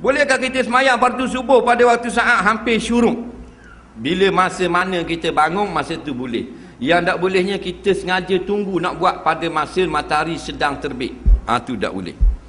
Bolehkah kita semayang waktu subuh pada waktu saat hampir syuruk? Bila masa mana kita bangun, masa tu boleh. Yang tak bolehnya kita sengaja tunggu nak buat pada masa matahari sedang terbit. Itu ah, ha, tak boleh.